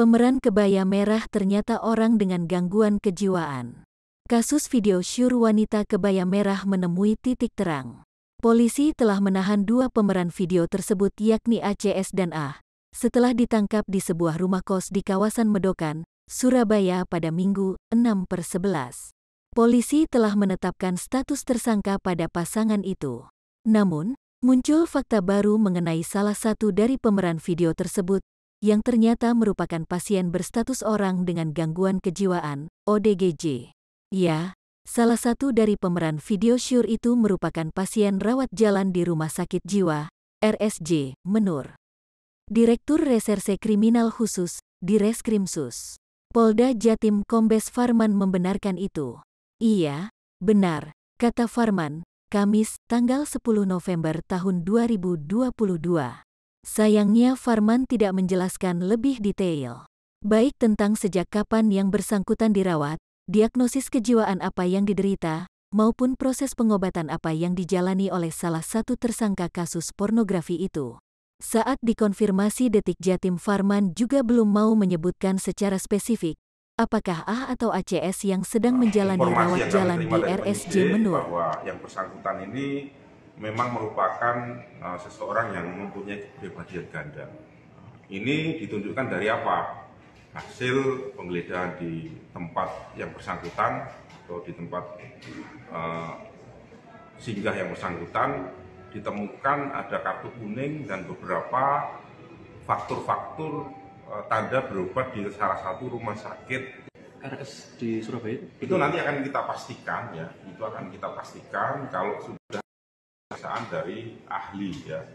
Pemeran kebaya merah ternyata orang dengan gangguan kejiwaan. Kasus video syur wanita kebaya merah menemui titik terang. Polisi telah menahan dua pemeran video tersebut yakni ACS dan A, setelah ditangkap di sebuah rumah kos di kawasan Medokan, Surabaya pada Minggu 6 per 11. Polisi telah menetapkan status tersangka pada pasangan itu. Namun, muncul fakta baru mengenai salah satu dari pemeran video tersebut yang ternyata merupakan pasien berstatus orang dengan gangguan kejiwaan, ODGJ. Ya, salah satu dari pemeran video syur itu merupakan pasien rawat jalan di Rumah Sakit Jiwa, RSJ, Menur. Direktur Reserse Kriminal Khusus, Direskrimsus. Polda Jatim Kombes Farman membenarkan itu. Iya, benar, kata Farman, Kamis, tanggal 10 November tahun 2022. Sayangnya Farman tidak menjelaskan lebih detail. Baik tentang sejak kapan yang bersangkutan dirawat, diagnosis kejiwaan apa yang diderita, maupun proses pengobatan apa yang dijalani oleh salah satu tersangka kasus pornografi itu. Saat dikonfirmasi detik jatim Farman juga belum mau menyebutkan secara spesifik apakah A atau ACS yang sedang menjalani rawat jalan di RSJ menurut. Bahwa yang bersangkutan ini memang merupakan uh, seseorang yang mempunyai kepribadian ganda. Ini ditunjukkan dari apa? Hasil penggeledahan di tempat yang bersangkutan atau di tempat uh, singgah yang bersangkutan ditemukan ada kartu kuning dan beberapa faktur-faktur uh, tanda berobat di salah satu rumah sakit RS di Surabaya itu? Itu nanti akan kita pastikan ya, itu akan kita pastikan kalau sudah pemeriksaan dari ahli ya.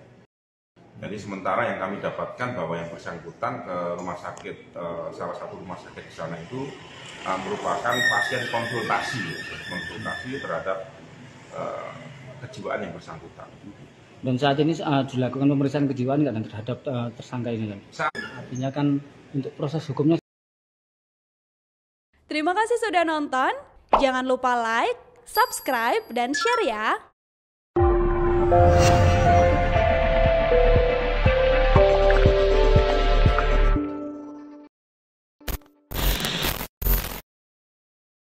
Jadi sementara yang kami dapatkan bahwa yang bersangkutan ke rumah sakit eh, salah satu rumah sakit di sana itu eh, merupakan pasien konsultasi ya. konsultasi terhadap eh, kejiwaan yang bersangkutan. Dan saat ini uh, dilakukan pemeriksaan kejiwaan nggak kan, terhadap uh, tersangka ini kan? Artinya kan untuk proses hukumnya. Terima kasih sudah nonton. Jangan lupa like, subscribe, dan share ya. Thank you.